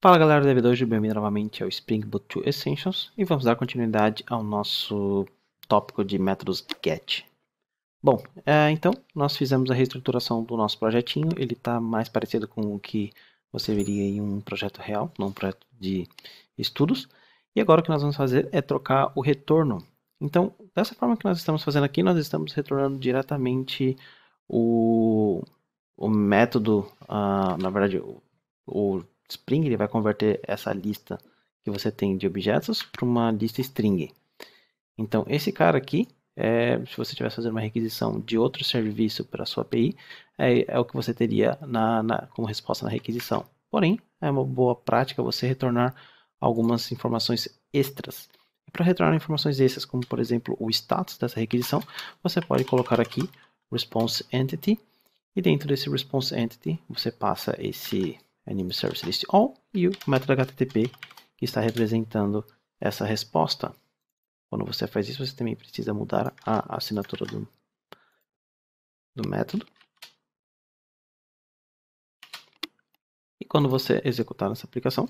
Fala galera do Devido hoje, bem-vindo novamente ao Spring Boot 2 Essentials e vamos dar continuidade ao nosso tópico de métodos GET. Bom, é, então nós fizemos a reestruturação do nosso projetinho, ele está mais parecido com o que você veria em um projeto real, não um projeto de estudos. E agora o que nós vamos fazer é trocar o retorno. Então, dessa forma que nós estamos fazendo aqui, nós estamos retornando diretamente o, o método, uh, na verdade, o, o Spring ele vai converter essa lista que você tem de objetos para uma lista string. Então, esse cara aqui, é, se você estivesse fazendo uma requisição de outro serviço para a sua API, é, é, o que você teria na, na, como resposta na requisição. Porém, é uma boa prática você retornar algumas informações extras. E para retornar informações extras, como por exemplo o status dessa requisição, você pode colocar aqui response entity e dentro desse response entity você passa esse anime service list all e o método HTTP que está representando essa resposta. Quando você faz isso, você também precisa mudar a assinatura do, do método. E quando você executar essa aplicação,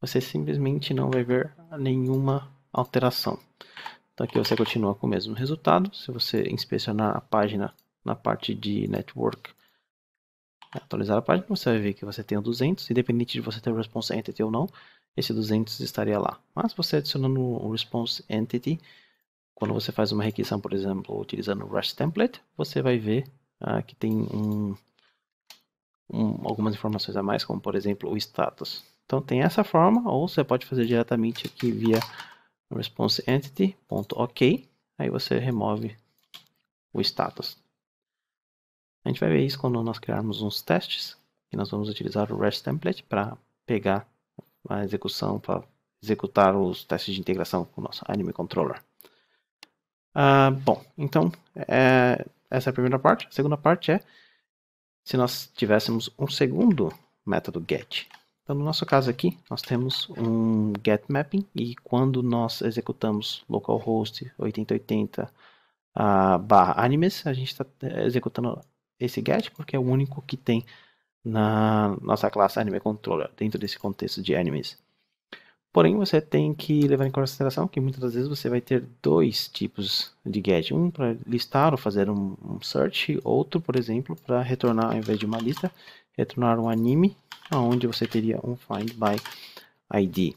você simplesmente não vai ver nenhuma alteração. Então aqui você continua com o mesmo resultado. Se você inspecionar a página na parte de network. É, atualizar a página, você vai ver que você tem o 200, independente de você ter o response entity ou não, esse 200 estaria lá. Mas você adicionando o response entity, quando você faz uma requisição, por exemplo, utilizando o REST template, você vai ver ah, que tem um, um, algumas informações a mais, como por exemplo o status. Então tem essa forma, ou você pode fazer diretamente aqui via response entity.ok, .ok, aí você remove o status. A gente vai ver isso quando nós criarmos uns testes, que nós vamos utilizar o REST template para pegar a execução, para executar os testes de integração com o nosso Anime Controller. Ah, bom, então, é, essa é a primeira parte. A segunda parte é se nós tivéssemos um segundo método get. Então, no nosso caso aqui, nós temos um get mapping e quando nós executamos localhost 8080 uh, ah, barra animes, a gente está eh, executando esse get, porque é o único que tem na nossa classe Anime Controller, dentro desse contexto de animes. Porém, você tem que levar em consideração que muitas das vezes você vai ter dois tipos de get. Um para listar ou fazer um, um search, outro, por exemplo, para retornar, ao invés de uma lista, retornar um anime, onde você teria um find by ID.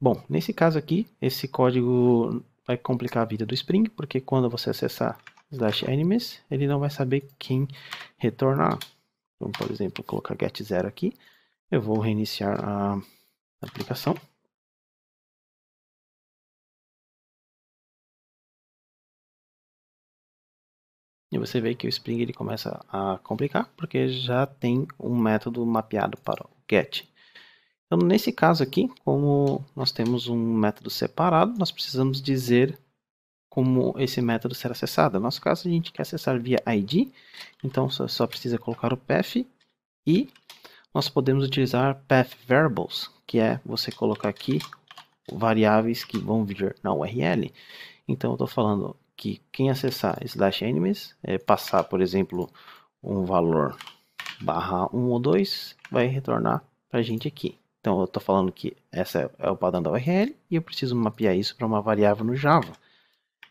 Bom, nesse caso aqui, esse código vai complicar a vida do Spring, porque quando você acessar slash enemies, ele não vai saber quem retornar. Então, por exemplo, colocar get zero aqui, eu vou reiniciar a aplicação. E você vê que o Spring ele começa a complicar, porque já tem um método mapeado para o get. Então, nesse caso aqui, como nós temos um método separado, nós precisamos dizer como esse método será acessado. No nosso caso, a gente quer acessar via ID, então só, só precisa colocar o path e nós podemos utilizar path variables, que é você colocar aqui variáveis que vão vir na URL. Então, eu estou falando que quem acessar slash enemies, é, passar, por exemplo, um valor barra 1 ou 2, vai retornar para a gente aqui. Então, eu estou falando que essa é, é o padrão da URL e eu preciso mapear isso para uma variável no Java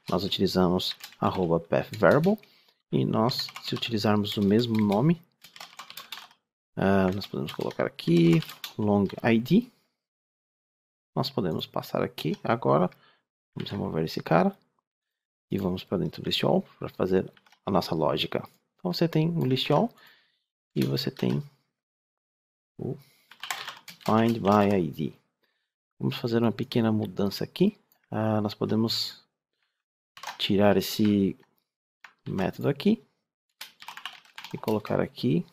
nós utilizamos arroba variable e nós, se utilizarmos o mesmo nome, uh, nós podemos colocar aqui longID. Nós podemos passar aqui agora, vamos remover esse cara e vamos para dentro do listAll para fazer a nossa lógica. Então você tem o listAll e você tem o find by id. Vamos fazer uma pequena mudança aqui. Ah, nós podemos tirar esse método aqui e colocar aqui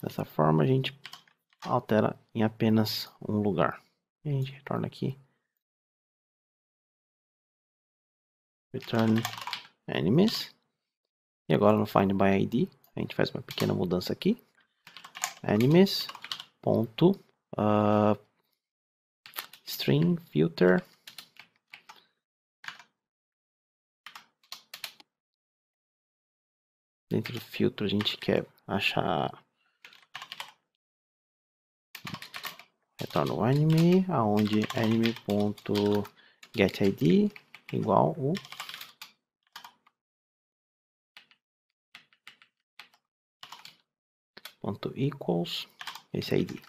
Dessa forma a gente altera em apenas um lugar. E a gente retorna aqui. Return enemies. E agora no find by ID a gente faz uma pequena mudança aqui. Enemies ponto uh, string filter dentro do filtro a gente quer achar retorno anime aonde anime ponto get id igual o ponto equals esse ID.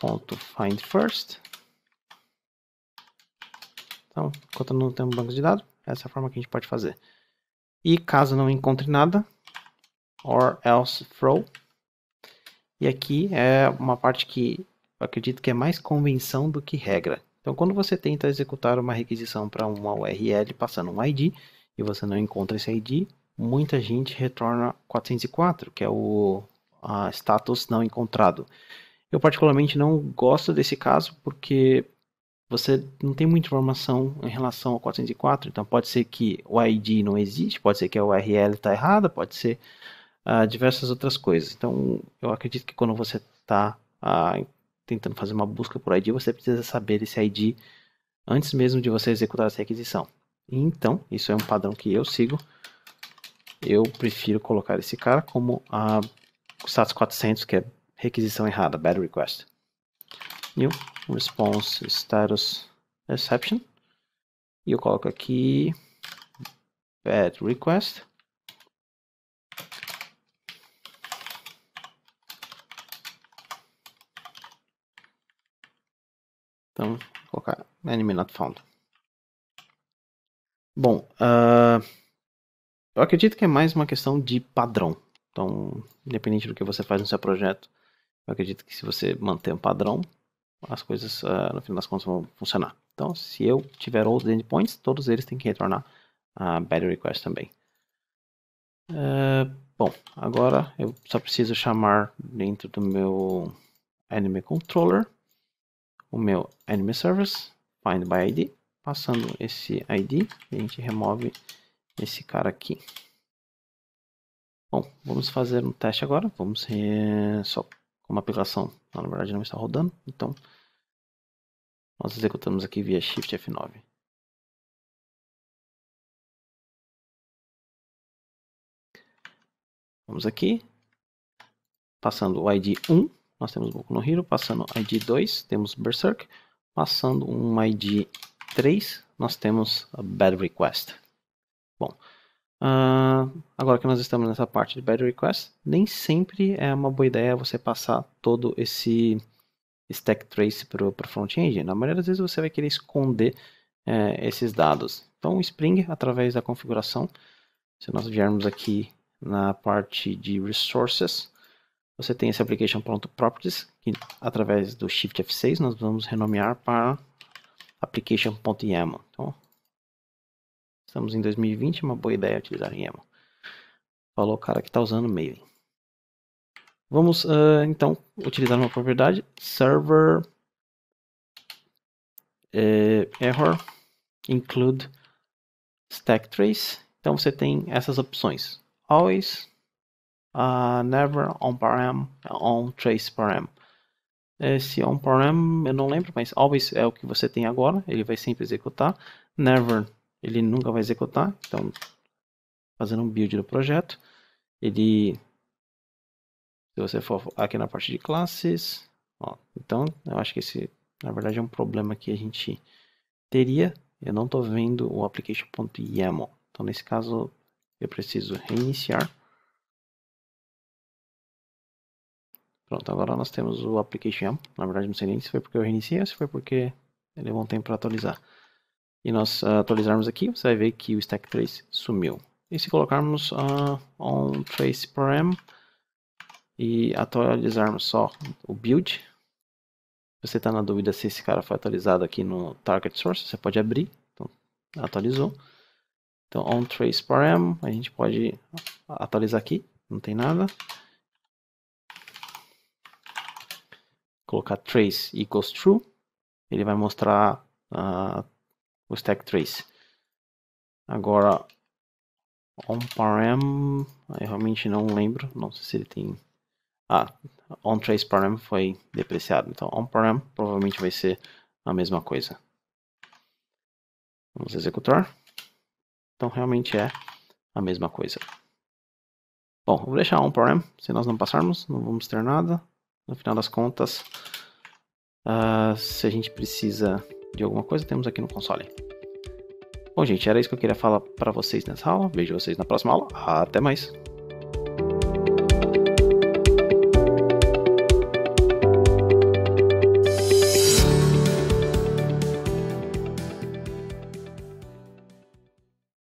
Ponto find first. Então, enquanto não temos banco de dados, essa é a forma que a gente pode fazer. E caso não encontre nada, or else throw. E aqui é uma parte que eu acredito que é mais convenção do que regra. Então, quando você tenta executar uma requisição para uma URL passando um ID e você não encontra esse ID, muita gente retorna 404, que é o a status não encontrado. Eu particularmente não gosto desse caso porque você não tem muita informação em relação ao 404, então pode ser que o ID não existe, pode ser que a URL está errada, pode ser uh, diversas outras coisas. Então eu acredito que quando você está uh, ah, tentando fazer uma busca por ID, você precisa saber esse ID antes mesmo de você executar essa requisição. Então, isso é um padrão que eu sigo eu prefiro colocar esse cara como a status 400, que é requisição errada, bad request. New response status exception. E eu coloco aqui bad request. Então, vou colocar enemy not found. Bom, uh, eu acredito que é mais uma questão de padrão. Então, independente do que você faz no seu projeto, eu acredito que se você manter um padrão, as coisas uh, no final das contas vão funcionar. Então, se eu tiver outros endpoints, todos eles têm que retornar a battery request também. Uh, bom, agora eu só preciso chamar dentro do meu anime controller o meu anime service find by id, passando esse id, a gente remove esse cara aqui. Bom, vamos fazer um teste agora. Vamos re... só como a aplicação, na verdade, não está rodando. Então, nós executamos aqui via Shift F9. Vamos aqui, passando o ID 1, nós temos Boku no Hero, passando o ID 2, temos Berserk, passando um ID 3, nós temos a Bad Request. Bom, uh, agora que nós estamos nessa parte de bad request, nem sempre é uma boa ideia você passar todo esse stack trace para o front-end. Na maioria das vezes você vai querer esconder é, esses dados. Então o Spring, através da configuração, se nós viermos aqui na parte de resources, você tem esse application.properties, que através do Shift F6 nós vamos renomear para application.yaml. Então, Estamos em 2020, é uma boa ideia utilizar YAML. Falou o cara que está usando Maven. Vamos uh, então utilizar uma propriedade server error include stack trace. Então você tem essas opções: always, uh, never, on param, on trace param. Esse on param eu não lembro, mas always é o que você tem agora, ele vai sempre executar. Never ele nunca vai executar. Então, fazendo um build do projeto, ele, se você for aqui na parte de classes, ó, então eu acho que esse, na verdade, é um problema que a gente teria. Eu não estou vendo o application.yaml. Então, nesse caso, eu preciso reiniciar. Pronto, agora nós temos o application. Na verdade, não sei nem se foi porque eu reiniciei ou se foi porque ele levou é um tempo para atualizar e nós ah, atualizarmos aqui, você vai ver que o stack trace sumiu. E se colocarmos uh, ah, on trace param e atualizarmos só o build, você está na dúvida se esse cara foi atualizado aqui no target source, você pode abrir, então atualizou. Então on trace param, a gente pode atualizar aqui, não tem nada. Colocar trace equals true, ele vai mostrar uh, o stack trace. Agora, onParam, eu realmente não lembro, não sei se ele tem... Ah, onTraceParam foi depreciado, então onParam provavelmente vai ser a mesma coisa. Vamos executar. Então realmente é a mesma coisa. Bom, vou deixar onParam, se nós não passarmos, não vamos ter nada. No final das contas, uh, se a gente precisa de alguma coisa temos aqui no console. Bom, gente, era isso que eu queria falar para vocês nessa aula. Vejo vocês na próxima aula. Até mais!